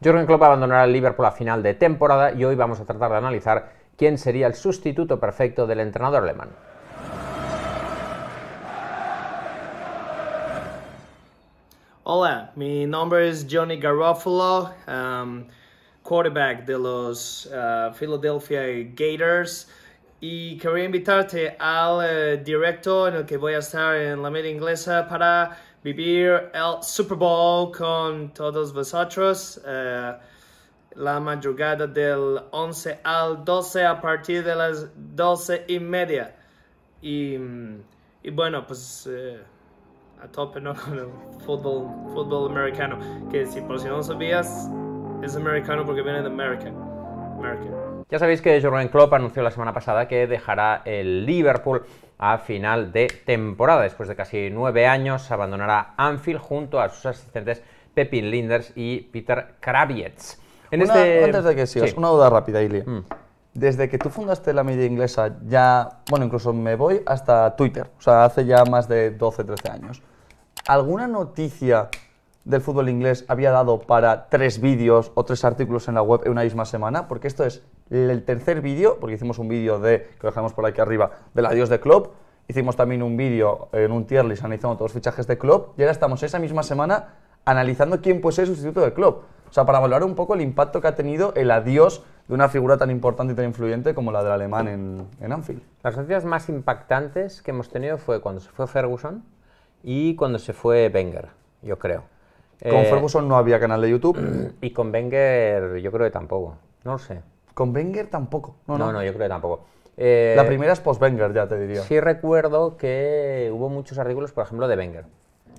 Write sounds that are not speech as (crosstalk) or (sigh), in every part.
Jürgen Klopp abandonará el Liverpool a final de temporada y hoy vamos a tratar de analizar quién sería el sustituto perfecto del entrenador alemán. Hola, mi nombre es Johnny Garofalo, um, quarterback de los uh, Philadelphia Gators. Y quería invitarte al eh, directo en el que voy a estar en la media inglesa para vivir el Super Bowl con todos vosotros. Eh, la madrugada del 11 al 12 a partir de las 12 y media. Y, bueno, pues eh, a tope ¿no? (laughs) con el fútbol, fútbol americano. Que si por si no sabías, es americano porque viene de América. Ya sabéis que Jordan Klopp anunció la semana pasada que dejará el Liverpool a final de temporada. Después de casi nueve años, abandonará Anfield junto a sus asistentes Pepin Linders y Peter Kravietz. Este- antes de que sigas, una duda rápida, mm. Desde que tú fundaste la media inglesa, ya, bueno, incluso me voy hasta Twitter, o sea, hace ya más de 12, 13 años. ¿Alguna noticia del fútbol inglés había dado para tres vídeos o tres artículos en la web en una misma semana? Porque esto es el tercer vídeo, porque hicimos un vídeo de, que lo dejamos por aquí arriba, del adiós de Klopp, hicimos también un vídeo en un tier list analizando todos los fichajes de Klopp, y ahora estamos esa misma semana analizando quién puede ser el sustituto de Klopp. O sea, para valorar un poco el impacto que ha tenido el adiós de una figura tan importante y tan influyente como la del alemán en, Anfield. Las noticias más impactantes que hemos tenido fue cuando se fue Ferguson y cuando se fue Wenger, yo creo. Con eh, Ferguson no había canal de YouTube. (clears throat) Y con Wenger yo creo que tampoco, no lo sé. Con Wenger tampoco. No, no, yo creo que tampoco. Eh, la primera es post-Wenger, ya te diría. Sí recuerdo que hubo muchos artículos, por ejemplo, de Wenger.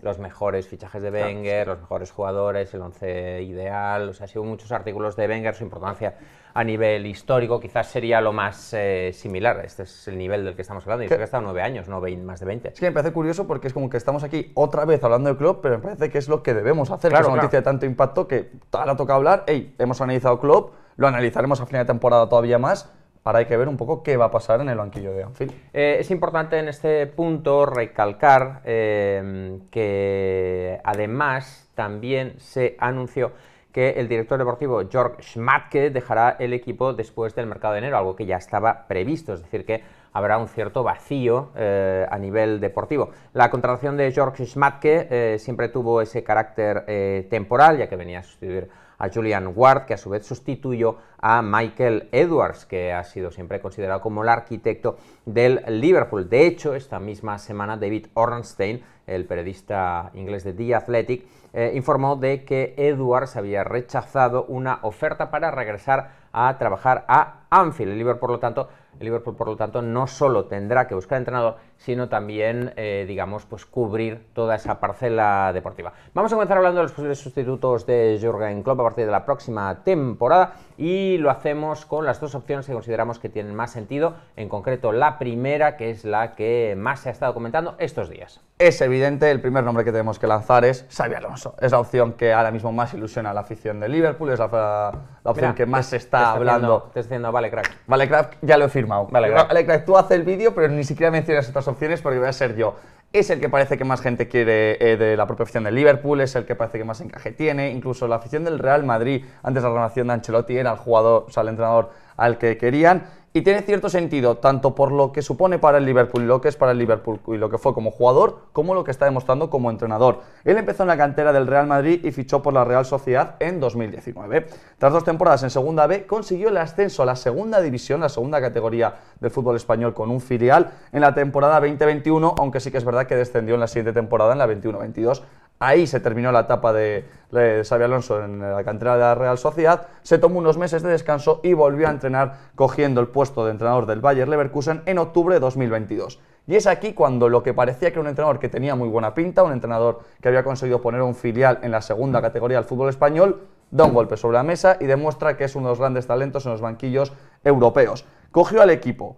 Los mejores fichajes de Wenger, los mejores jugadores, el once ideal. O sea, sí hubo muchos artículos de Wenger, su importancia a nivel histórico quizás sería lo más eh, similar. Este es el nivel del que estamos hablando. Y creo que ha estado nueve años, no más de veinte. Es que me parece curioso porque es como que estamos aquí otra vez hablando del club, pero me parece que es lo que debemos hacer. es una noticia de tanto impacto que ahora toca hablar. Ey, hemos analizado club lo analizaremos a final de temporada todavía más. para hay que ver un poco qué va a pasar en el banquillo de Anfield. Eh, es importante en este punto recalcar eh, que además también se anunció que el director deportivo Jörg Schmatke dejará el equipo después del mercado de enero, algo que ya estaba previsto, es decir, que habrá un cierto vacío eh, a nivel deportivo. La contratación de Jörg Schmatke siempre tuvo ese carácter temporal, ya que venía a sustituir a Julian Ward, que a su vez sustituyó a Michael Edwards, que ha sido siempre considerado como el arquitecto del Liverpool. De hecho, esta misma semana David Ornstein, el periodista inglés de The Athletic, eh, informó de que Edwards había rechazado una oferta para regresar a trabajar a Anfield. El Liverpool, por lo tanto, el Liverpool, por lo tanto, no solo tendrá que buscar entrenador, sino también, eh, digamos, pues cubrir toda esa parcela deportiva. Vamos a comenzar hablando de los posibles sustitutos de Jurgen Klopp a partir de la próxima temporada y lo hacemos con las dos opciones que consideramos que tienen más sentido, en concreto la primera, que es la que más se ha estado comentando estos días. Es evidente, el primer nombre que tenemos que lanzar es Xavi Alonso. Es la opción que ahora mismo más ilusiona a la afición de Liverpool, es la, opción que más se está, hablando. te estoy diciendo, vale, crack. Vale, crack, ya lo he firmado. Vale, crack, tú haces el vídeo, pero ni siquiera mencionas estas opciones porque voy a ser yo. Es el que parece que más gente quiere eh, de la propia afición del Liverpool, es el que parece que más encaje tiene. Incluso la afición del Real Madrid, antes de la renovación de Ancelotti, era el jugador, o sea, el entrenador al que querían y tiene cierto sentido, tanto por lo que supone para el Liverpool, lo que es para el Liverpool y lo que fue como jugador, como lo que está demostrando como entrenador. Él empezó en la cantera del Real Madrid y fichó por la Real Sociedad en 2019. Tras dos temporadas en Segunda B, consiguió el ascenso a la Segunda División, la segunda categoría del fútbol español con un filial en la temporada 2021, aunque sí que es verdad que descendió en la siguiente temporada, en la 21-22, Ahí se terminó la etapa de, de Alonso en la cantera de la Real Sociedad, se tomó unos meses de descanso y volvió a entrenar cogiendo el puesto de entrenador del Bayer Leverkusen en octubre de 2022. Y es aquí cuando lo que parecía que era un entrenador que tenía muy buena pinta, un entrenador que había conseguido poner un filial en la segunda categoría del fútbol español, da un golpe sobre la mesa y demuestra que es uno de los grandes talentos en los banquillos europeos. Cogió al equipo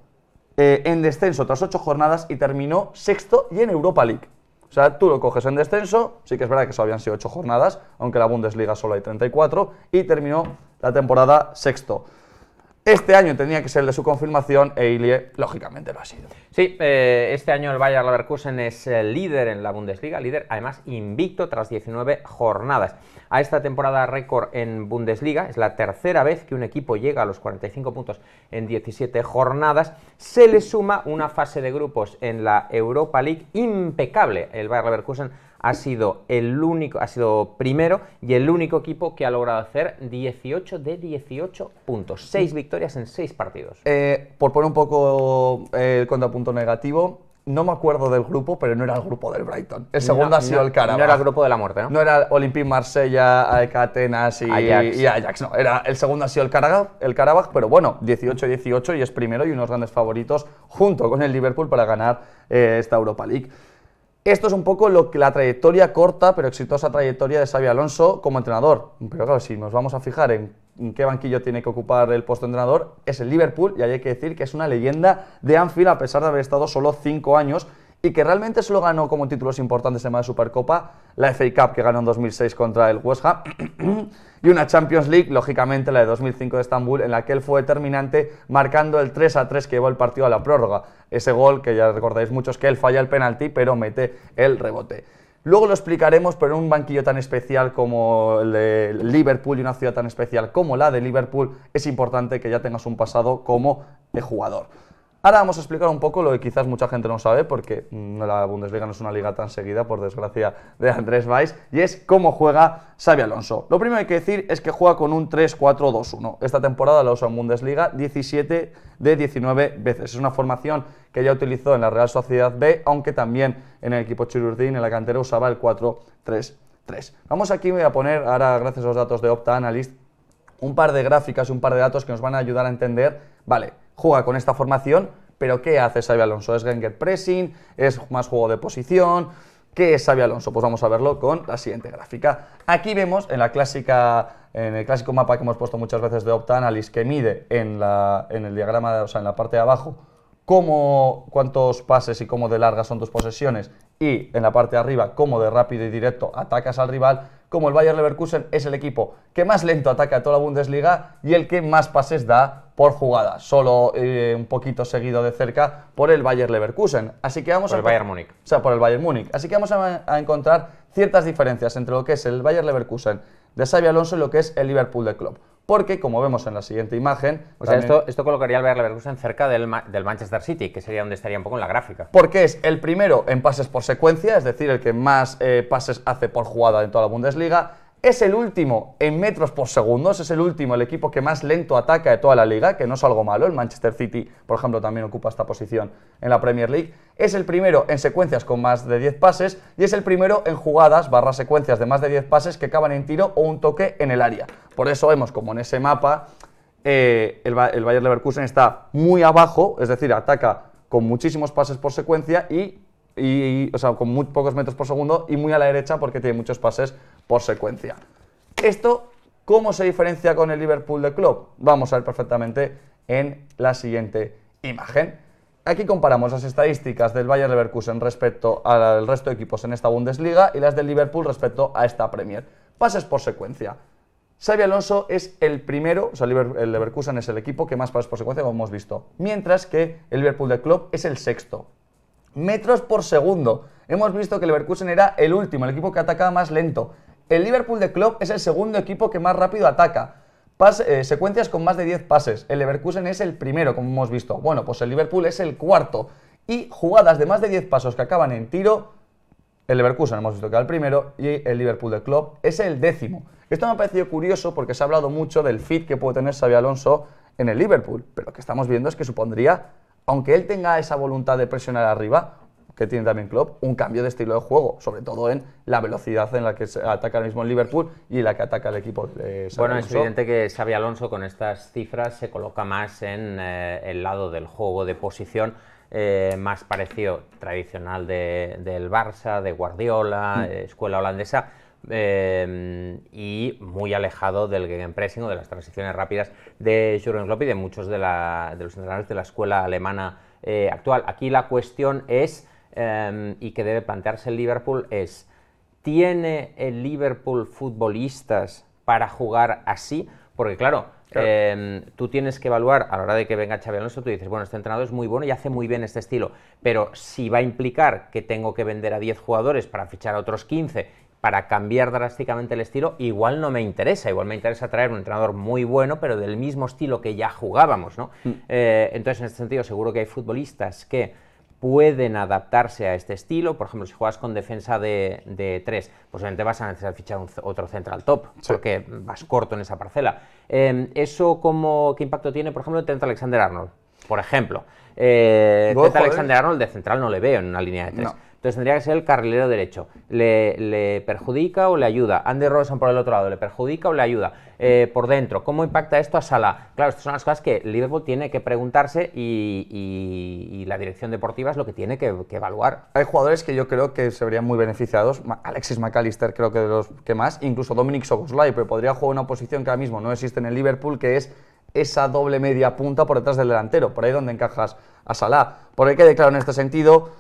eh, en descenso tras ocho jornadas y terminó sexto y en Europa League. O sea, tú lo coges en descenso, sí que es verdad que solo habían sido 8 jornadas, aunque la Bundesliga solo hay 34, y terminó la temporada sexto. Este año tenía que ser el de su confirmación e Ilie, lógicamente, lo ha sido. Sí, eh, este año el Bayer Leverkusen es eh, líder en la Bundesliga, líder además invicto tras 19 jornadas. A esta temporada récord en Bundesliga, es la tercera vez que un equipo llega a los 45 puntos en 17 jornadas, se le suma una fase de grupos en la Europa League impecable. El Bayer Leverkusen ha sido el único, ha sido primero y el único equipo que ha logrado hacer 18 de 18 puntos, Seis victorias en seis partidos. Eh, por poner un poco eh, el contrapunto negativo, no me acuerdo del grupo, pero no era el grupo del Brighton. El segundo ha sido el Carabao. No era el grupo de la muerte, ¿no? No era Olympique Marsella, Atenas y Ajax. no. Era, el segundo ha sido el Carabao, el Carabao, pero bueno, 18-18 y es primero y unos grandes favoritos junto con el Liverpool para ganar eh, esta Europa League. Esto es un poco lo que la trayectoria corta pero exitosa trayectoria de Xavi Alonso como entrenador. Pero claro, si nos vamos a fijar en, qué banquillo tiene que ocupar el puesto de entrenador, es el Liverpool y hay que decir que es una leyenda de Anfield a pesar de haber estado solo 5 años y que realmente solo ganó como títulos importantes en la Supercopa la FA Cup que ganó en 2006 contra el West Ham (clears throat) y una Champions League, lógicamente la de 2005 de Estambul, en la que él fue determinante marcando el 3 a 3 que llevó el partido a la prórroga ese gol que ya recordáis muchos que él falla el penalti, pero mete el rebote. Luego lo explicaremos, pero en un banquillo tan especial como el de Liverpool y una ciudad tan especial como la de Liverpool, es importante que ya tengas un pasado como jugador. Ahora vamos a explicar un poco lo que quizás mucha gente no sabe, porque mm, la Bundesliga no es una liga tan seguida, por desgracia, de Andrés Weiss, y es cómo juega Xavi Alonso. Lo primero que hay que decir es que juega con un 3-4-2-1. Esta temporada la usa en Bundesliga 17 de 19 veces. Es una formación que ya utilizó en la Real Sociedad B, aunque también en el equipo Chirurdín, en la cantera, usaba el 4-3-3. Vamos aquí, me voy a poner, ahora gracias a los datos de Opta Analyst, un par de gráficas y un par de datos que nos van a ayudar a entender, vale, juega con esta formación, pero ¿qué hace Xavi Alonso? ¿Es Ganger Pressing? ¿Es más juego de posición? ¿Qué es Xavi Alonso? Pues vamos a verlo con la siguiente gráfica. Aquí vemos en la clásica en el clásico mapa que hemos puesto muchas veces de Opta Analysis que mide en, en el diagrama, o sea, en la parte de abajo, cómo, cuántos pases y cómo de largas son tus posesiones y en la parte de arriba cómo de rápido y directo atacas al rival, como el Bayer Leverkusen es el equipo que más lento ataca a toda la Bundesliga y el que más pases da por jugada, solo eh, un poquito seguido de cerca por el Bayer Leverkusen. Así que vamos por el Bayern Múnich. O sea, por el Bayern Múnich. Así que vamos a, encontrar ciertas diferencias entre lo que es el Bayer Leverkusen de Xavi Alonso y lo que es el Liverpool de Club porque como vemos en la siguiente imagen... esto, esto, colocaría al Bayer Leverkusen cerca del, del, Manchester City, que sería donde estaría un poco en la gráfica. Porque es el primero en pases por secuencia, es decir, el que más eh, pases hace por jugada en toda la Bundesliga, es el último en metros por segundos, es el último, el equipo que más lento ataca de toda la liga, que no es algo malo. El Manchester City, por ejemplo, también ocupa esta posición en la Premier League. Es el primero en secuencias con más de 10 pases y es el primero en jugadas barra secuencias de más de 10 pases que acaban en tiro o un toque en el área. Por eso vemos como en ese mapa eh, el, el Bayern Leverkusen está muy abajo, es decir, ataca con muchísimos pases por secuencia y y, o sea, con muy pocos metros por segundo y muy a la derecha porque tiene muchos pases por secuencia. Esto, ¿cómo se diferencia con el Liverpool de Club? Vamos a ver perfectamente en la siguiente imagen. Aquí comparamos las estadísticas del Bayern Leverkusen respecto al resto de equipos en esta Bundesliga y las del Liverpool respecto a esta Premier. Pases por secuencia. Xavi Alonso es el primero, o sea, el Leverkusen es el equipo que más pases por secuencia, como hemos visto, mientras que el Liverpool de Club es el sexto, metros por segundo. Hemos visto que el Leverkusen era el último, el equipo que atacaba más lento. El Liverpool de Klopp es el segundo equipo que más rápido ataca. Eh, secuencias con más de 10 pases. El Leverkusen es el primero, como hemos visto. Bueno, pues el Liverpool es el cuarto. Y jugadas de más de 10 pasos que acaban en tiro, el Leverkusen hemos visto que era el primero y el Liverpool de Klopp es el décimo. Esto me ha parecido curioso porque se ha hablado mucho del fit que puede tener Xabi Alonso en el Liverpool, pero lo que estamos viendo es que supondría aunque él tenga esa voluntad de presionar arriba, que tiene también Klopp, un cambio de estilo de juego, sobre todo en la velocidad en la que se ataca el mismo el Liverpool y la que ataca el equipo de Bueno, es evidente que Xavi Alonso con estas cifras se coloca más en eh, el lado del juego de posición eh, más parecido tradicional del Barça, de Guardiola, mm. eh, escuela holandesa, Em, y muy alejado del gegenpressing o de las transiciones rápidas de Jürgen Klopp y de muchos de, los entrenadores de la escuela alemana eh, actual. Aquí la cuestión es, em, y que debe plantearse el Liverpool, es, ¿tiene el Liverpool futbolistas para jugar así? Porque claro, em, tú tienes que evaluar a la hora de que venga Xabi Alonso, tú dices, bueno, este entrenador es muy bueno y hace muy bien este estilo, pero si va a implicar que tengo que vender a 10 jugadores para fichar a otros 15 para cambiar drásticamente el estilo, igual no me interesa, igual me interesa traer un entrenador muy bueno, pero del mismo estilo que ya jugábamos, ¿no? Mm. Eh, entonces, en este sentido, seguro que hay futbolistas que pueden adaptarse a este estilo, por ejemplo, si juegas con defensa de, tres, pues obviamente vas a necesitar fichar otro central top, porque vas corto en esa parcela. Em, ¿Eso cómo, qué impacto tiene, por ejemplo, el Trent Alexander-Arnold? Por ejemplo, eh, Alexander-Arnold de central no le veo en una línea de tres. Entonces tendría que ser el carrilero derecho. ¿Le, perjudica o le ayuda? Andy Rosen por el otro lado, ¿le perjudica o le ayuda? Eh, por dentro, ¿cómo impacta esto a Salah? Claro, estas son las cosas que Liverpool tiene que preguntarse y, la dirección deportiva es lo que tiene que, evaluar. Hay jugadores que yo creo que se verían muy beneficiados. Alexis McAllister creo que de los que más, incluso Dominic Sogoslai... pero podría jugar una posición que ahora mismo no existe en el Liverpool, que es esa doble media punta por detrás del delantero, por ahí donde encajas a Salah. Por ahí que claro en este sentido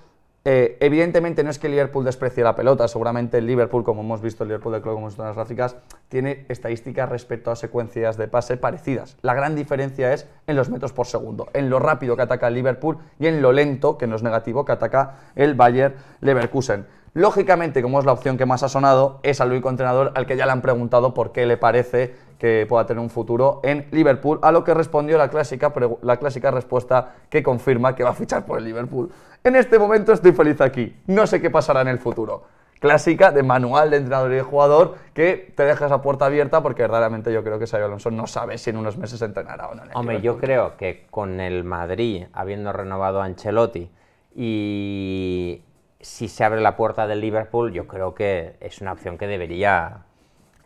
eh, evidentemente no es que Liverpool desprecie la pelota, seguramente el Liverpool, como hemos visto, el Liverpool de club, como las gráficas, tiene estadísticas respecto a secuencias de pase parecidas. La gran diferencia es en los metros por segundo, en lo rápido que ataca el Liverpool y en lo lento, que no es negativo, que ataca el Bayer Leverkusen. Lógicamente, como es la opción que más ha sonado, es a Luis entrenador al que ya le han preguntado por qué le parece que pueda tener un futuro en Liverpool, a lo que respondió la clásica, la clásica respuesta que confirma que va a fichar por el Liverpool. En este momento estoy feliz aquí, no sé qué pasará en el futuro clásica de manual de entrenador y de jugador que te deja esa puerta abierta porque verdaderamente yo creo que Sergio Alonso no sabe si en unos meses entrenará o no. Hombre, yo creo que con el Madrid habiendo renovado a Ancelotti y si se abre la puerta del Liverpool, yo creo que es una opción que debería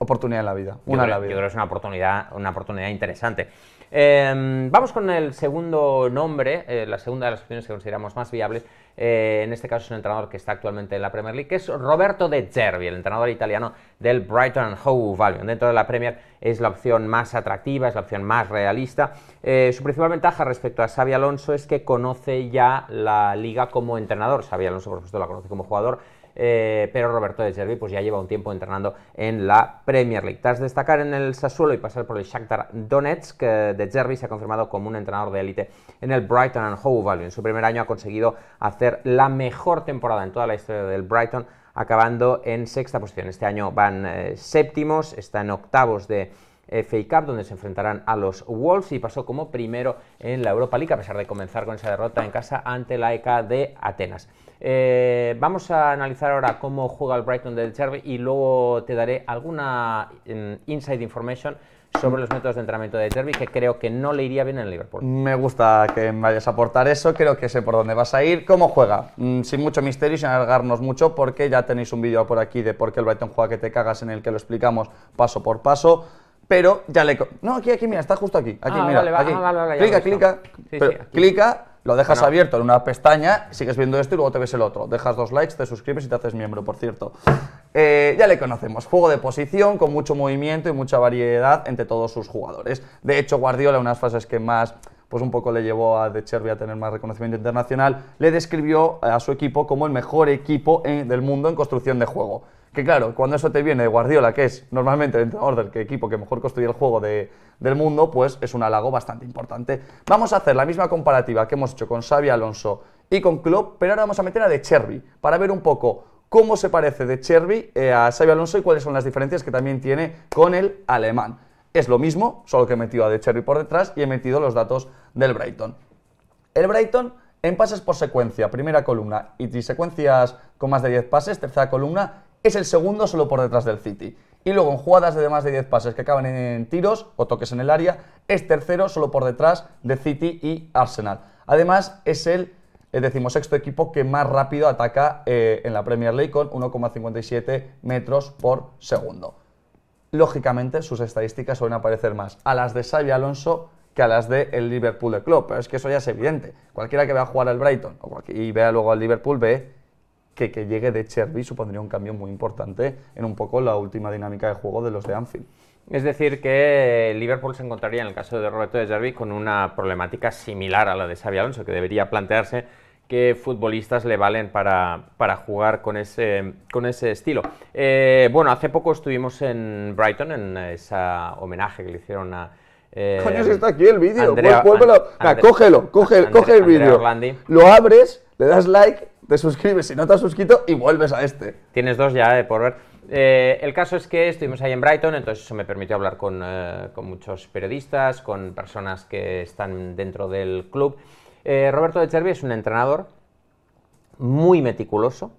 oportunidad en la vida. Una la vida. Yo creo que es una oportunidad, una oportunidad interesante. Em, vamos con el segundo nombre, eh, la segunda de las opciones que consideramos más viables. Eh, en este caso es un entrenador que está actualmente en la Premier League, que es Roberto De Zerbi, el entrenador italiano del Brighton Hove Albion. Dentro de la Premier es la opción más atractiva, es la opción más realista. Eh, su principal ventaja respecto a Xavi Alonso es que conoce ya la liga como entrenador. Xavi Alonso, por supuesto, la conoce como jugador eh, pero Roberto de Servi pues ya lleva un tiempo entrenando en la Premier League. Tras destacar en el Sassuolo y pasar por el Shakhtar Donetsk, de Servi se ha confirmado como un entrenador de élite en el Brighton and Hove Albion. En su primer año ha conseguido hacer la mejor temporada en toda la historia del Brighton, acabando en sexta posición. Este año van eh, séptimos, está en octavos de... Eh, FA Cup, donde se enfrentarán a los Wolves y pasó como primero en la Europa League, a pesar de comenzar con esa derrota en casa ante la ECA de Atenas. Eh, vamos a analizar ahora cómo juega el Brighton del Derby y luego te daré alguna em, inside information sobre los métodos de entrenamiento de Derby que creo que no le iría bien en el Liverpool. Me gusta que me vayas a aportar eso, creo que sé por dónde vas a ir. ¿Cómo juega? Mm, sin mucho misterio sin alargarnos mucho porque ya tenéis un vídeo por aquí de por qué el Brighton juega que te cagas en el que lo explicamos paso por paso. Pero ya le... No, aquí, aquí, mira, está justo aquí. Ah, ah, clica, clica, clica lo dejas abierto en una pestaña, sigues viendo esto y luego te ves el otro. Dejas dos likes, te suscribes y te haces miembro, por cierto. Eh, ya le conocemos, juego de posición con mucho movimiento y mucha variedad entre todos sus jugadores. De hecho, Guardiola, unas fases que más pues un poco le llevó a De Cherby a tener más reconocimiento internacional, le describió a su equipo como el mejor equipo eh, del mundo en construcción de juego. Que claro, cuando eso te viene de Guardiola, que es normalmente el entrenador del equipo que mejor construye el juego del mundo, pues es un halago bastante importante. Vamos a hacer la misma comparativa que hemos hecho con Xavi Alonso y con Klopp, pero ahora vamos a meter a De Cherry para ver un poco cómo se parece De Cherby eh, a Xavi Alonso y cuáles son las diferencias que también tiene con el alemán. Es lo mismo, solo que he metido a De Cherry por detrás y he metido los datos del Brighton. El Brighton en pases por secuencia, primera columna, y secuencias con más de 10 pases, tercera columna, es el segundo solo por detrás del City. Y luego en jugadas de más de 10 pases que acaban en tiros o toques en el área, es tercero solo por detrás de City y Arsenal. Además, es el eh, decimosexto equipo que más rápido ataca eh, en la Premier League con 1,57 metros por segundo. Lógicamente, sus estadísticas suelen aparecer más a las de Xavi Alonso que a las del Liverpool de Klopp, pero es que eso ya es evidente. Cualquiera que vea jugar al Brighton y vea luego al Liverpool ve que, llegue de Cherby supondría un cambio muy importante en un poco la última dinámica de juego de los de Anfield. Es decir, que Liverpool se encontraría en el caso de Roberto de Cherby con una problemática similar a la de Xavi Alonso, que debería plantearse qué futbolistas le valen para, para jugar con ese, con ese estilo. Eh, bueno, hace poco estuvimos en Brighton, en ese homenaje que le hicieron a... Eh, Coño, si está aquí el vídeo, cógelo, cógelo, coge el vídeo. Lo abres, le das like te suscribes. Si no te has suscrito, y vuelves a este. Tienes dos ya de eh, por ver. Eh, el caso es que estuvimos ahí en Brighton, entonces eso me permitió hablar con, eh, muchos periodistas, con personas que están dentro del club. Roberto de Chervi es un entrenador muy meticuloso,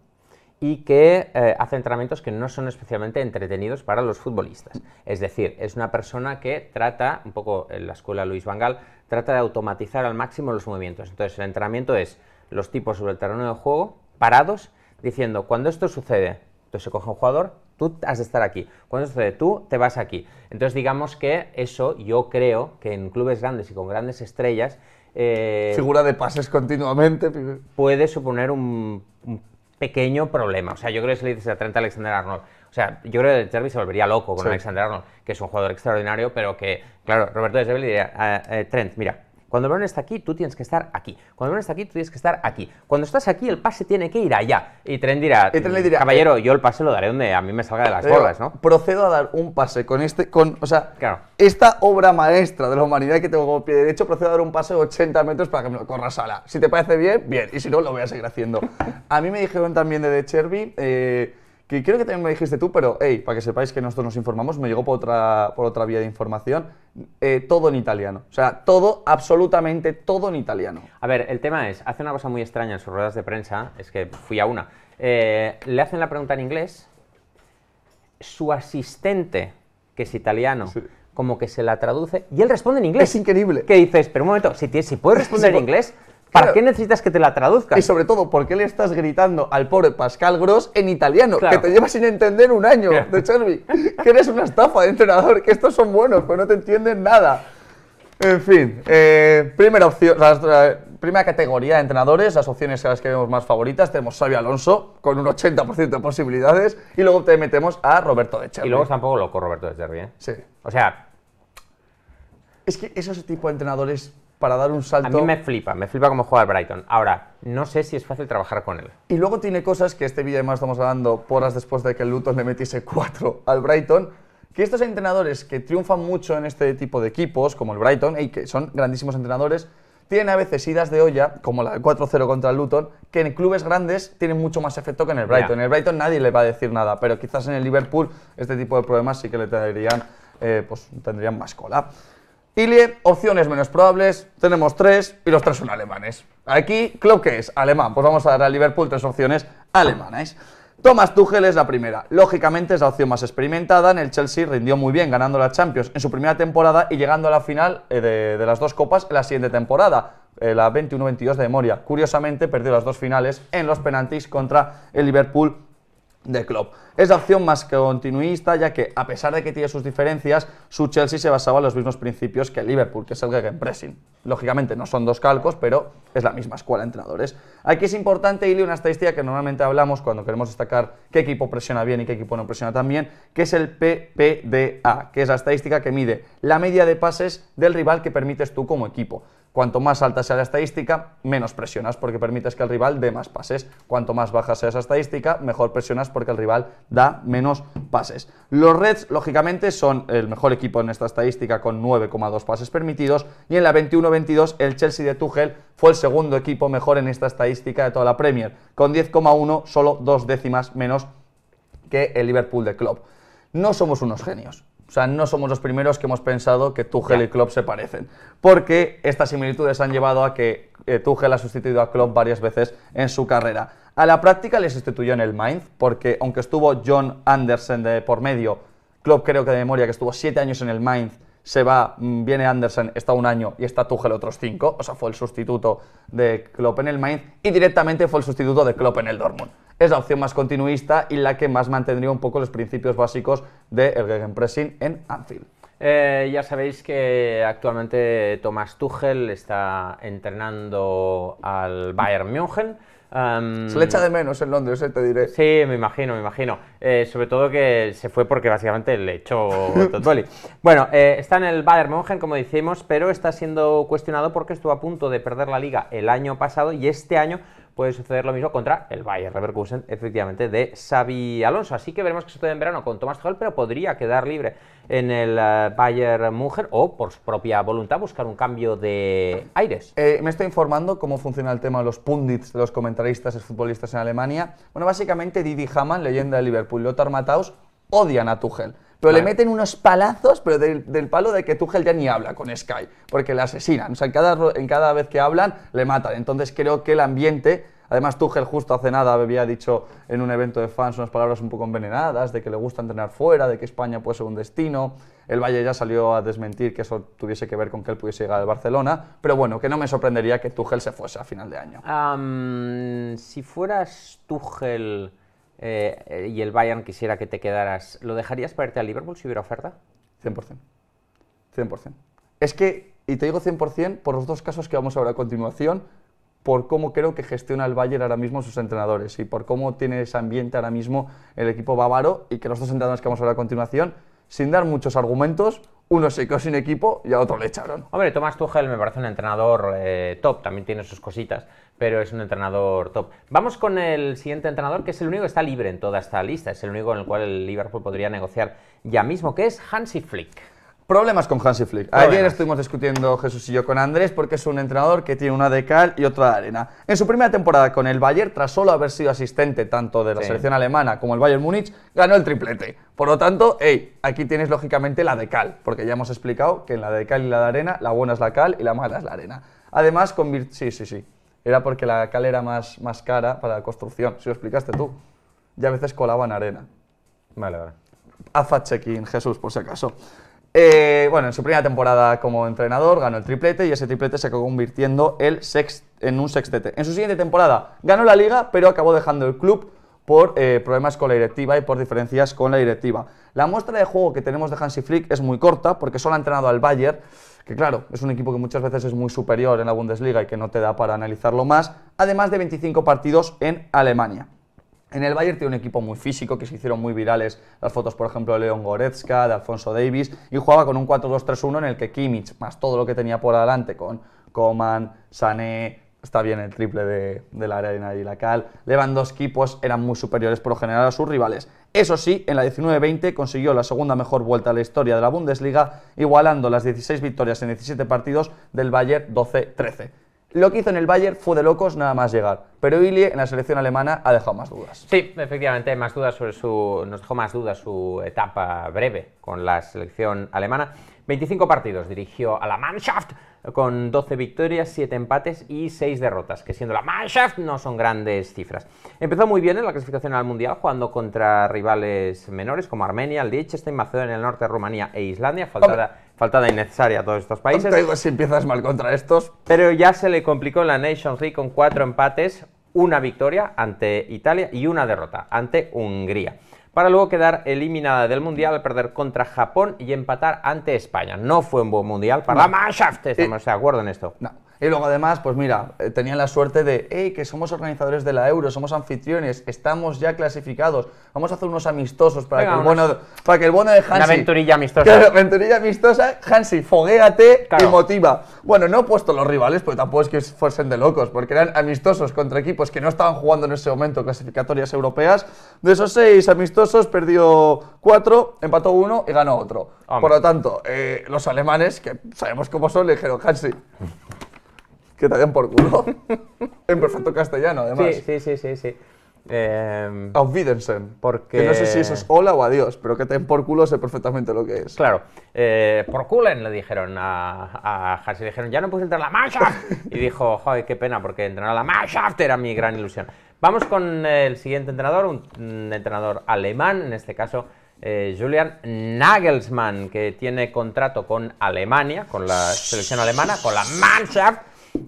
y que hace entrenamientos que no son especialmente entretenidos para los futbolistas. Es decir, es una persona que trata, un poco en la escuela Luis Vangal, trata de automatizar al máximo los movimientos. Entonces, el entrenamiento es los tipos sobre el terreno de juego, parados, diciendo, cuando esto sucede, entonces se coge un jugador, tú has de estar aquí. Cuando sucede tú, te vas aquí. Entonces digamos que eso yo creo que en clubes grandes y con grandes estrellas... Eh, figura de pases continuamente. Puede suponer un, pequeño problema. O sea, yo creo que si le dices a Trent Alexander Arnold, o sea, yo creo que el Derby se volvería loco con Alexander Arnold, que es un jugador extraordinario, pero que, claro, Roberto Zerbi diría, eh, eh, Trent, mira, cuando el balón está aquí, tú tienes que estar aquí. Cuando el balón está aquí, tú tienes que estar aquí. Cuando estás aquí, el pase tiene que ir allá. Y Tren dirá, caballero, eh, yo el pase lo daré donde a mí me salga de las bolas, eh, ¿no? Procedo a dar un pase con este, con, o sea, claro. esta obra maestra de la humanidad que tengo como pie derecho, procedo a dar un pase de 80 metros para que me lo corra Sala. Si te parece bien, bien. Y si no, lo voy a seguir haciendo. (laughs) a mí me dijeron también de De Cherby, eh, que creo que también me dijiste tú, pero hey, para que sepáis que nosotros nos informamos, me llegó por otra, por otra vía de información, eh, todo en italiano. O sea, todo, absolutamente todo en italiano. A ver, el tema es, hace una cosa muy extraña en sus ruedas de prensa, es que fui a una. Eh, le hacen la pregunta en inglés, su asistente, que es italiano, como que se la traduce, y él responde en inglés. Es increíble. Que dices, pero un momento, si, si puedes responder (laughs) en inglés, ¿Para qué necesitas que te la traduzca? Y sobre todo, ¿por qué le estás gritando al pobre Pascal Gros en italiano? Que te lleva sin entender un año de Chervi. que eres una estafa de entrenador, que estos son buenos, pero no te entienden nada. En fin, eh, primera opción, eh, primera categoría de entrenadores, las opciones a las que vemos más favoritas, tenemos Xavi Alonso con un 80% de posibilidades y luego te metemos a Roberto de Cherry. Y luego tampoco loco Roberto de Cherry, ¿eh? Sí. O sea... Es que esos tipos de entrenadores para dar un salto. A mí me flipa, me flipa cómo juega el Brighton. Ahora, no sé si es fácil trabajar con él. Y luego tiene cosas que este vídeo además estamos hablando horas después de que el Luton le metiese 4 al Brighton, que estos entrenadores que triunfan mucho en este tipo de equipos, como el Brighton, y que son grandísimos entrenadores, tienen a veces idas de olla, como la 4-0 contra el Luton, que en clubes grandes tienen mucho más efecto que en el Brighton. En el Brighton nadie le va a decir nada, pero quizás en el Liverpool este tipo de problemas sí que le tendrían, eh, pues, tendrían más cola. Ilie, opciones menos probables, tenemos tres y los tres son alemanes. Aquí, Klopp que es alemán, pues vamos a dar a Liverpool tres opciones alemanas. Thomas Tuchel es la primera. Lógicamente es la opción más experimentada. En el Chelsea rindió muy bien ganando la Champions en su primera temporada y llegando a la final eh, de, de las dos copas en la siguiente temporada, eh, la 21-22 de memoria. Curiosamente perdió las dos finales en los penaltis contra el Liverpool de club Es la opción más continuista, ya que a pesar de que tiene sus diferencias, su Chelsea se basaba en los mismos principios que el Liverpool, que es el gegenpressing. Lógicamente no son dos calcos, pero es la misma escuela de entrenadores. Aquí es importante, Ili, una estadística que normalmente hablamos cuando queremos destacar qué equipo presiona bien y qué equipo no presiona tan bien, que es el PPDA, que es la estadística que mide la media de pases del rival que permites tú como equipo. Cuanto más alta sea la estadística, menos presionas porque permites que el rival dé más pases. Cuanto más baja sea esa estadística, mejor presionas porque el rival da menos pases. Los Reds, lógicamente, son el mejor equipo en esta estadística con 9,2 pases permitidos. Y en la 21-22, el Chelsea de Tuchel fue el segundo equipo mejor en esta estadística de toda la Premier, con 10,1, solo dos décimas menos que el Liverpool de Klopp. No somos unos genios. O sea, no somos los primeros que hemos pensado que Tuchel y Klopp se parecen, porque estas similitudes han llevado a que Tugel eh, Tuchel ha sustituido a Klopp varias veces en su carrera. A la práctica le sustituyó en el Mainz, porque aunque estuvo John Andersen de por medio, Klopp creo que de memoria que estuvo siete años en el Mainz, se va, mm, viene Anderson, está un año y está Tuchel otros cinco, o sea, fue el sustituto de Klopp en el Mainz y directamente fue el sustituto de Klopp en el Dortmund es la opción más continuista y la que más mantendría un poco los principios básicos de de gegenpressing en Anfield. Eh, ya sabéis que actualmente Tomás Tuchel está entrenando al Bayern München. se le echa de menos en Londres, eh, te diré. Sí, me imagino, me imagino. Eh, sobre todo que se fue porque básicamente le echó (laughs) Totoli. bueno, está en el Bayern München, como decimos, pero está siendo cuestionado porque estuvo a punto de perder la liga el año pasado y este año puede suceder lo mismo contra el Bayern Leverkusen, efectivamente, de Xavi Alonso. Así que veremos qué sucede en verano con Thomas Tuchel, pero podría quedar libre en el eh, Bayern Múnich o por su propia voluntad buscar un cambio de aires. Eh, me estoy informando cómo funciona el tema de los pundits, los comentaristas, los futbolistas en Alemania. Bueno, básicamente Didi Hamann, leyenda de Liverpool, Lothar Matthaus, odian a Tuchel. Pero le meten unos palazos, pero del, palo de que Tuchel ya ni habla con Sky, porque le asesinan. O sea, en cada, en cada vez que hablan, le matan. Entonces creo que el ambiente Además, Tuchel justo hace nada había dicho en un evento de fans unas palabras un poco envenenadas, de que le gusta entrenar fuera, de que España puede ser un destino. El Valle ya salió a desmentir que eso tuviese que ver con que él pudiese llegar al Barcelona. Pero bueno, que no me sorprendería que Tuchel se fuese a final de año. si fueras Tuchel... Eh, eh, y el Bayern quisiera que te quedaras, ¿lo dejarías para irte al Liverpool si hubiera oferta? 100%. 100%. Es que, y te digo 100% por los dos casos que vamos a ver a continuación, por cómo creo que gestiona el Bayern ahora mismo sus entrenadores y por cómo tiene ese ambiente ahora mismo el equipo bávaro y que los dos entrenadores que vamos a ver a continuación, sin dar muchos argumentos, uno se quedó sin equipo y a otro le echaron. Hombre, Tomás Tuchel me parece un entrenador eh, top, también tiene sus cositas, pero es un entrenador top. Vamos con el siguiente entrenador, que es el único que está libre en toda esta lista, es el único en el cual el Liverpool podría negociar ya mismo, que es Hansi Flick. Problemas con Hansi Flick. Ayer estuvimos discutiendo Jesús y yo con Andrés porque es un entrenador que tiene una de cal y otra de arena. En su primera temporada con el Bayern, tras solo haber sido asistente tanto de la selección alemana como el Bayern Múnich, ganó el triplete. Por lo tanto, hey, aquí tienes lógicamente la de cal, porque ya hemos explicado que en la de cal y la de arena, la buena es la cal y la mala es la arena. Además, con sí, sí, sí. Era porque la cal era más, más cara para la construcción, si lo explicaste tú. Ya a veces colaban arena. Vale, vale. Haz fact-checking, Jesús, por si acaso. Eh, bueno, en su primera temporada como entrenador ganó el triplete y ese triplete se acabó convirtiendo el en un sextete. En su siguiente temporada ganó la liga, pero acabó dejando el club por eh, problemas con la directiva y por diferencias con la directiva. La muestra de juego que tenemos de Hansi Flick es muy corta porque solo ha entrenado al Bayern, que claro, es un equipo que muchas veces es muy superior en la Bundesliga y que no te da para analizarlo más, además de 25 partidos en Alemania. En el Bayern tiene un equipo muy físico, que se hicieron muy virales las fotos, por ejemplo, de León Goretzka, de Alfonso Davis, y jugaba con un 4-2-3-1 en el que Kimmich, más todo lo que tenía por adelante, con Coman, Sané, está bien el triple de, de la arena y la cal, Lewandowski, pues eran muy superiores por lo general a sus rivales. Eso sí, en la 19-20 consiguió la segunda mejor vuelta a la historia de la Bundesliga, igualando las 16 victorias en 17 partidos del Bayern 12-13. Lo que hizo en el Bayern fue de locos nada más llegar, pero Ilie en la selección alemana ha dejado más dudas. Sí, efectivamente, más dudas sobre su, nos dejó más dudas su etapa breve con la selección alemana. 25 partidos dirigió a la Mannschaft con 12 victorias, 7 empates y 6 derrotas, que siendo la Mannschaft no son grandes cifras. Empezó muy bien en la clasificación al Mundial, jugando contra rivales menores como Armenia, el Liechtenstein, Macedonia del Norte, Rumanía e Islandia. Faltaba faltada innecesaria a todos estos países. Te digo si empiezas mal contra estos. Pero ya se le complicó en la nation League con cuatro empates, una victoria ante Italia y una derrota ante Hungría. Para luego quedar eliminada del Mundial perder contra Japón y empatar ante España. No fue un buen Mundial para la Mannschaft, estamos eh, de acuerdo en esto. No. Y luego además, pues mira, eh, tenían la suerte de, hey, que somos organizadores de la Euro, somos anfitriones, estamos ya clasificados, vamos a hacer unos amistosos para, que, el bueno para que el bueno de Hansi... Una aventurilla (laughs) amistosa. Claro, aventurilla amistosa, Hansi, foguéate y motiva. Bueno, no he puesto los rivales, pero tampoco es que fuesen de locos, porque eran amistosos contra equipos que no estaban jugando en ese momento clasificatorias europeas. De esos seis amistosos, perdió cuatro, empató uno y ganó otro. Por lo tanto, eh, los alemanes, que sabemos cómo son, le dijeron, Hansi... (laughs) que te den por culo. (laughs) en perfecto castellano, además. Sí, sí, sí, sí. Em, Auf Porque... no sé si eso es hola o adiós, pero que te den por culo sé perfectamente lo que es. Claro. Eh, por culen le dijeron a, a le dijeron, ya no puedes entrar a la Mannschaft. (laughs) y dijo, joder, qué pena, porque entrenar a la Mannschaft era mi gran ilusión. Vamos con eh, el siguiente entrenador, un entrenador alemán, en este caso eh, Julian Nagelsmann, que tiene contrato con Alemania, con la selección alemana, con la Mannschaft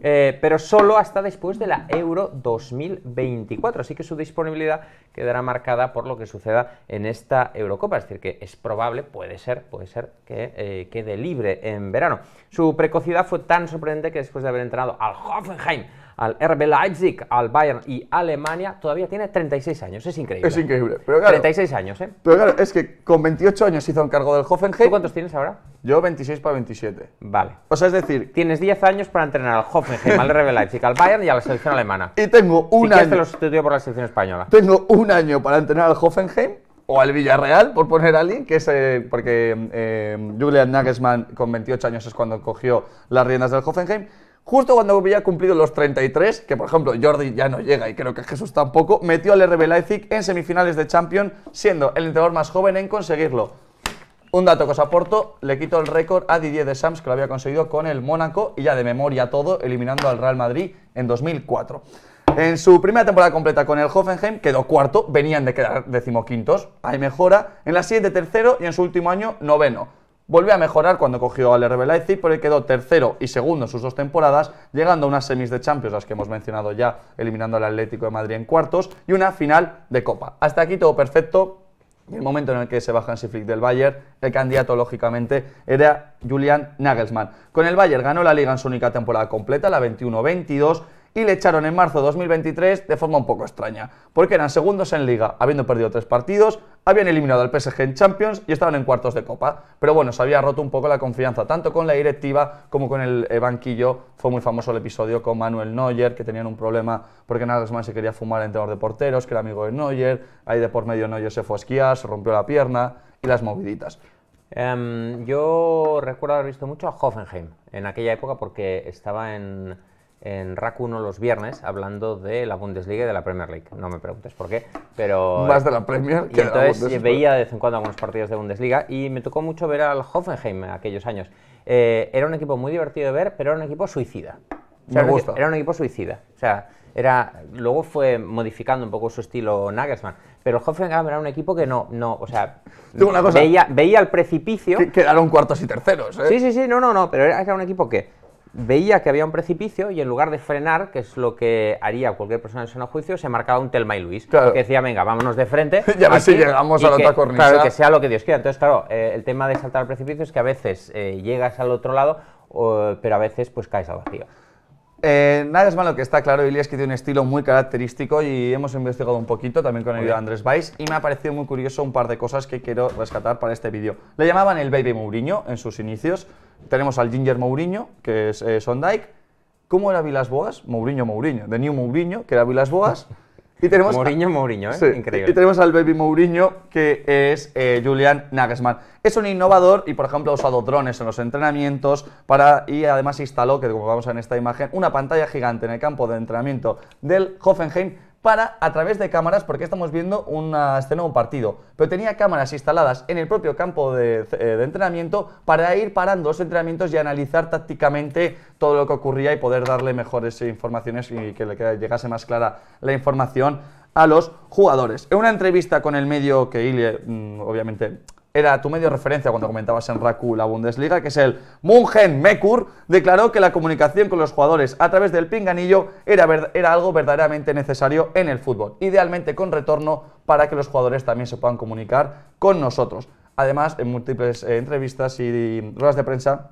eh, pero solo hasta después de la Euro 2024. Así que su disponibilidad quedará marcada por lo que suceda en esta Eurocopa. Es decir, que es probable, puede ser, puede ser que eh, quede libre en verano. Su precocidad fue tan sorprendente que después de haber entrado al Hoffenheim al RB Leipzig, al Bayern y Alemania, todavía tiene 36 años. Es increíble. Es increíble. 36 años, ¿eh? Pero claro, es que con 28 años se hizo cargo del Hoffenheim. ¿Tú cuántos tienes ahora? Yo 26 para 27. Vale. O sea, es decir... Tienes 10 años para entrenar al Hoffenheim, al RB Leipzig, al Bayern y a la selección alemana. (laughs) Y tengo un si año... te lo sustituyo por la selección española. Tengo un año para entrenar al Hoffenheim o al Villarreal, por poner a alguien, que es eh, porque eh, Julian Nagelsmann con 28 años es cuando cogió las riendas del Hoffenheim. Justo cuando había cumplido los 33, que por ejemplo Jordi ya no llega y creo que Jesús tampoco, metió al RB Leipzig en semifinales de Champions, siendo el entrenador más joven en conseguirlo. Un dato que os aporto, le quito el récord a Didier Sams que lo había conseguido con el Mónaco, y ya de memoria todo, eliminando al Real Madrid en 2004. En su primera temporada completa con el Hoffenheim quedó cuarto, venían de quedar decimoquintos, hay mejora, en la siguiente tercero y en su último año noveno. Volvió a mejorar cuando cogió al RB Leipzig, pero quedó tercero y segundo en sus dos temporadas, llegando a unas semis de Champions, las que hemos mencionado ya, eliminando al Atlético de Madrid en cuartos, y una final de Copa. Hasta aquí todo perfecto. Y el momento en el que se baja en Flick del Bayern, el candidato lógicamente era Julian Nagelsmann. Con el Bayern ganó la liga en su única temporada completa, la 21-22, y le echaron en marzo de 2023 de forma un poco extraña, porque eran segundos en liga, habiendo perdido tres partidos, habían eliminado al PSG en Champions y estaban en cuartos de copa. Pero bueno, se había roto un poco la confianza, tanto con la directiva como con el eh, banquillo. Fue muy famoso el episodio con Manuel Neuer, que tenían un problema porque nada más se quería fumar entrenador de porteros, que era amigo de Neuer, ahí de por medio Neuer se fue a esquiar, se rompió la pierna y las moviditas. Em, yo recuerdo haber visto mucho a Hoffenheim en aquella época porque estaba en en RAC 1 los viernes hablando de la Bundesliga y de la Premier League. No me preguntes por qué, pero... Más de la Premier que y entonces veía de vez en cuando algunos partidos de Bundesliga y me tocó mucho ver al Hoffenheim aquellos años. Eh, era un equipo muy divertido de ver, pero era un equipo suicida. me era, era un equipo suicida. O sea, era, luego fue modificando un poco su estilo Nagelsmann. Pero el Hoffenheim era un equipo que no, no o sea, veía, veía, el precipicio. quedaron cuartos y terceros, ¿eh? Sí, sí, sí, no, no, no, pero era un equipo que veía que había un precipicio y en lugar de frenar, que es lo que haría cualquier persona en su juicio, se marcaba un Telma y Luis. Que decía, venga, vámonos de frente. (laughs) ya ver si llegamos a la que, otra cornisa. Claro, que sea lo que Dios quiera. Entonces, claro, eh, el tema de saltar al precipicio es que a veces eh, llegas al otro lado, pero a veces pues caes al vacío. Eh, nada es malo que está claro, Ilias, que tiene un estilo muy característico y hemos investigado un poquito también con el de Andrés Weiss y me ha parecido muy curioso un par de cosas que quiero rescatar para este vídeo. Le llamaban el Baby Mourinho en sus inicios, tenemos al Ginger Mourinho, que es Sondike, eh, Son ¿Cómo era Vilas Boas? Mourinho, Mourinho. De New Mourinho, que era Vilas Boas. (laughs) Y tenemos Mourinho, Mourinho, ¿eh? Y tenemos al baby Mourinho, que es eh, Julian Nagelsmann. Es un innovador y, por ejemplo, ha usado drones en los entrenamientos para, y además instaló, que como vamos a en esta imagen, una pantalla gigante en el campo de entrenamiento del Hoffenheim para a través de cámaras, porque estamos viendo una escena un partido, pero tenía cámaras instaladas en el propio campo de, eh, entrenamiento para ir parando los entrenamientos y analizar tácticamente todo lo que ocurría y poder darle mejores informaciones y que le llegase más clara la información a los jugadores. En una entrevista con el medio que mm, obviamente era tu medio de referencia cuando comentabas en Raku la Bundesliga, que es el Mungen Mekur, declaró que la comunicación con los jugadores a través del pinganillo era, era algo verdaderamente necesario en el fútbol, idealmente con retorno para que los jugadores también se puedan comunicar con nosotros. Además, en múltiples eh, entrevistas y ruedas de prensa,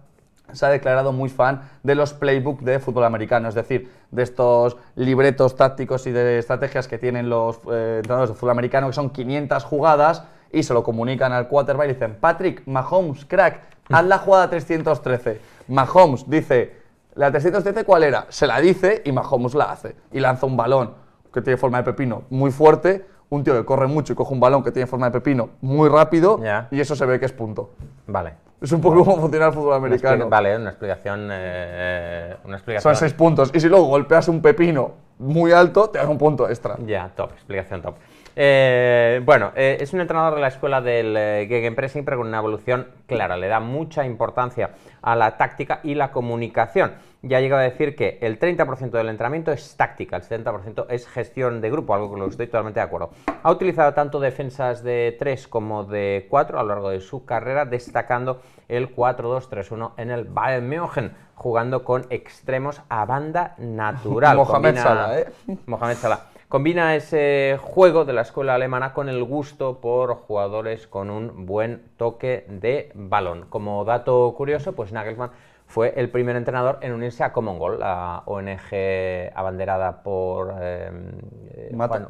se ha declarado muy fan de los playbooks de fútbol americano, es decir, de estos libretos tácticos y de estrategias que tienen los eh, entrenadores de fútbol americano, que son 500 jugadas y se lo comunican al quarterback y dicen, Patrick, Mahomes, crack, haz la jugada 313. Mahomes dice, ¿la 313 cuál era? Se la dice y Mahomes la hace. Y lanza un balón que tiene forma de pepino muy fuerte, un tío que corre mucho y coge un balón que tiene forma de pepino muy rápido y eso se ve que es punto. Vale. Es un poco como cómo funciona el fútbol americano. vale, una explicación, eh, una explicación. Son seis puntos. Y si luego golpeas un pepino muy alto, te dan un punto extra. Ya, top, explicación top. Eh, bueno, eh, es un entrenador de la escuela del eh, Gegenpressing, pero con una evolución clara. Le da mucha importancia a la táctica y la comunicación. Ya ha llegado a decir que el 30% del entrenamiento es táctica, el 70% es gestión de grupo, algo con lo que estoy totalmente de acuerdo. Ha utilizado tanto defensas de 3 como de 4 a lo largo de su carrera, destacando el 4-2-3-1 en el Bayern Múnich, jugando con extremos a banda natural. (laughs) Mohamed Salah, ¿eh? Mohamed Salah. Combina ese juego de la escuela alemana con el gusto por jugadores con un buen toque de balón. Como dato curioso, pues Nagelsmann fue el primer entrenador en unirse a Common Goal, la ONG abanderada por eh,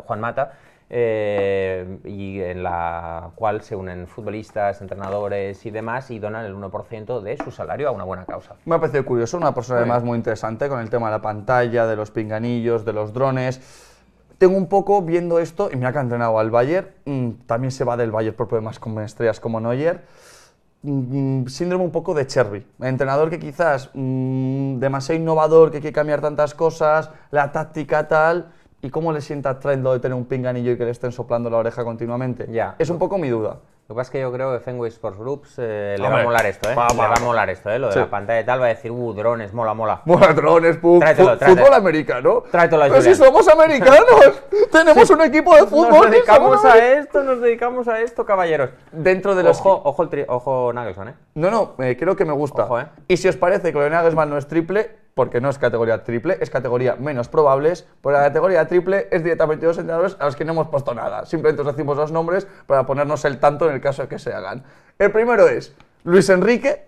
Juan, Mata, eh, y en la cual se unen futbolistas, entrenadores y demás y donan el 1% de su salario a una buena causa. Me ha parecido curioso, una persona además muy interesante con el tema de la pantalla, de los pinganillos, de los drones tengo un poco viendo esto, y mira que ha entrenado al Bayern, mm, también se va del Bayern por problemas con estrellas como Neuer, mm, mm, síndrome un poco de Cherry, entrenador que quizás demasiado innovador, que quiere cambiar tantas cosas, la táctica tal, y cómo le sienta Trent de tener un pinganillo y que le estén soplando la oreja continuamente. Ya. Es un poco mi duda. Lo que pasa es que yo creo que Fenway Sports Groups le va a molar esto, ¿eh? le va a ¿eh? molar esto, ¿eh? Lo de la pantalla y tal, va a decir, uh, drones, mola, mola. (laughs) Mola drones, pum, fútbol americano. Tráetelo a Pero si somos americanos, (laughs) (laughs) tenemos un equipo de fútbol. Nos dedicamos a esto, nos dedicamos a esto, caballeros. Dentro de los... Ojo, ojo, ojo Nagelsmann, ¿eh? No, no, eh, creo que me gusta. Ojo, ¿eh? Y si os parece que lo de Nagelsmann no es triple, porque no es categoría triple, es categoría menos probables, porque la categoría triple es directamente dos entrenadores a los que no hemos puesto nada. Simplemente os decimos los nombres para ponernos el tanto en caso que se hagan. El primero es Luis Enrique,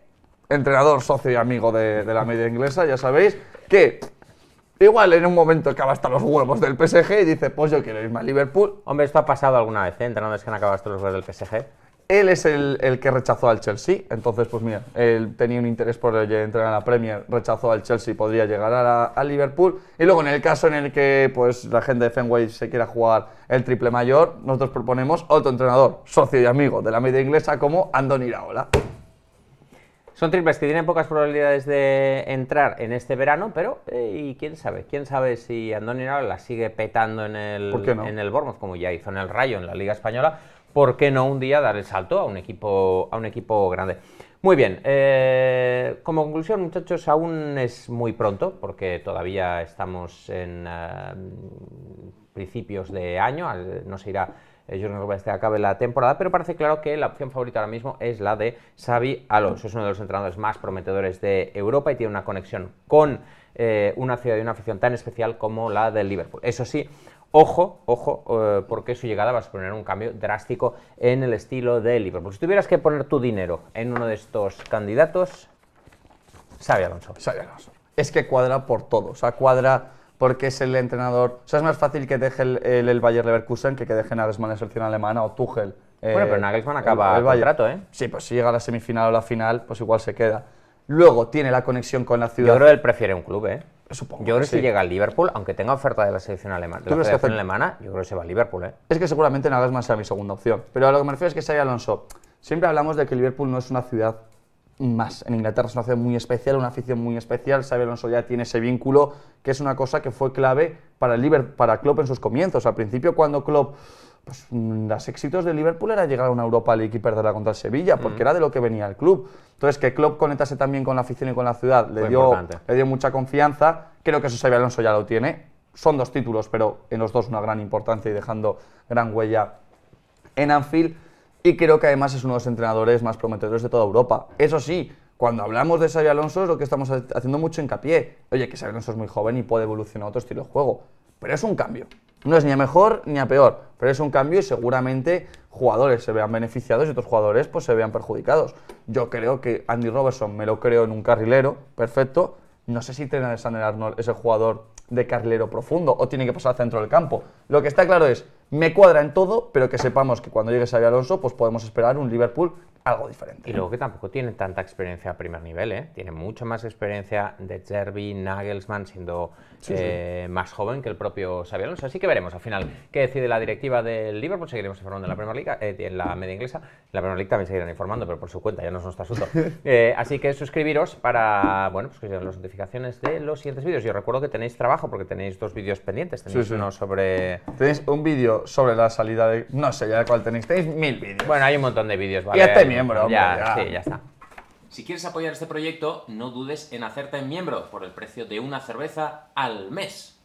entrenador, socio y amigo de, la media inglesa, ya sabéis, que Igual en un momento acaba hasta los huevos del PSG y dice, pues yo quiero irme a Liverpool. Hombre, esto ha pasado alguna vez, ¿eh? es que han acabado hasta los huevos del PSG él es el, que rechazó al Chelsea. Entonces, pues mira, él tenía un interés por entrar a la Premier, rechazó al Chelsea, podría llegar a, Liverpool. Y luego, en el caso en el que pues, la gente de Fenway se quiera jugar el triple mayor, nosotros proponemos otro entrenador, socio y amigo de la media inglesa como Andoni Iraola. Son triples que tienen pocas probabilidades de entrar en este verano, pero eh, y quién sabe, quién sabe si Andoni Iraola sigue petando en el, en el Bournemouth, como ya hizo en el Rayo, en la Liga Española ¿por qué no un día dar el salto a un equipo, a un equipo grande? Muy bien, eh, como conclusión muchachos, aún es muy pronto porque todavía estamos en eh, principios de año, no se irá eh, yo no que acabe la temporada, pero parece claro que la opción favorita ahora mismo es la de Xavi Alonso. Es uno de los entrenadores más prometedores de Europa y tiene una conexión con una ciudad y una afición tan especial como la del Liverpool. Eso sí, Ojo, ojo, eh, porque su llegada va a suponer un cambio drástico en el estilo de Liverpool. Si tuvieras que poner tu dinero en uno de estos candidatos, sabe Alonso. Sabe Alonso. Es que cuadra por todo. O sea, cuadra porque es el entrenador. O sea, es más fácil que deje el, el, Bayer Leverkusen que que deje Nagelsmann en la selección alemana o Tuchel. Eh, bueno, pero Nagelsmann acaba el, el ¿eh? Sí, pues si llega a la semifinal o la final, pues igual se queda. Luego tiene la conexión con la ciudad. Yo creo que él prefiere un club, ¿eh? Yo creo que si llega al Liverpool, aunque tenga oferta de la selección alemana, yo creo que se va al Liverpool, ¿eh? Es que seguramente más sea mi segunda opción. Pero a lo que me refiero es que sea Alonso. Siempre hablamos de que Liverpool no es una ciudad más. En Inglaterra es una ciudad muy especial, una afición muy especial. sabe Alonso ya tiene ese vínculo, que es una cosa que fue clave para, el para Klopp en sus comienzos. Al principio, cuando Klopp los pues, mm, éxitos de Liverpool era llegar a una Europa League y perderla contra el Sevilla, porque mm. era de lo que venía el club. Entonces, que Klopp conectase también con la afición y con la ciudad le, dio, le dio mucha confianza. Creo que eso Xabi Alonso ya lo tiene. Son dos títulos, pero en los dos una gran importancia y dejando gran huella en Anfield. Y creo que además es uno de los entrenadores más prometedores de toda Europa. Eso sí, cuando hablamos de Xabi Alonso es lo que estamos haciendo mucho hincapié. Oye, que Xabi Alonso es muy joven y puede evolucionar a otro estilo de juego, pero es un cambio. No es ni a mejor ni a peor, pero es un cambio y seguramente jugadores se vean beneficiados y otros jugadores pues se vean perjudicados. Yo creo que Andy Robertson me lo creo en un carrilero, perfecto. No sé si Trent Sander Arnold es el jugador de carrilero profundo o tiene que pasar al centro del campo. Lo que está claro es, me cuadra en todo, pero que sepamos que cuando llegue Xabi Alonso, pues podemos esperar un Liverpool algo diferente. Y luego que tampoco tiene tanta experiencia a primer nivel, ¿eh? Tiene mucha más experiencia de Jerby, Nagelsmann, siendo eh, más joven que el propio Xabi Alonso. Así que veremos al final qué decide la directiva del Liverpool. Seguiremos informando en la Premier League, eh, en la media inglesa. En la Premier League también seguirán informando, pero por su cuenta, ya no es nuestro asunto. (laughs) Eh, así que suscribiros para, bueno, pues que las notificaciones de los siguientes vídeos. Yo recuerdo que tenéis trabajo porque tenéis dos vídeos pendientes. Tenéis uno sobre... Tenéis un vídeo sobre la salida de. No sé ya cuál tenéis. mil vídeos. Bueno, hay un montón de vídeos, ¿vale? Y este miembro, ya, ya. Sí, ya está. Si quieres apoyar este proyecto, no dudes en hacerte miembro por el precio de una cerveza al mes.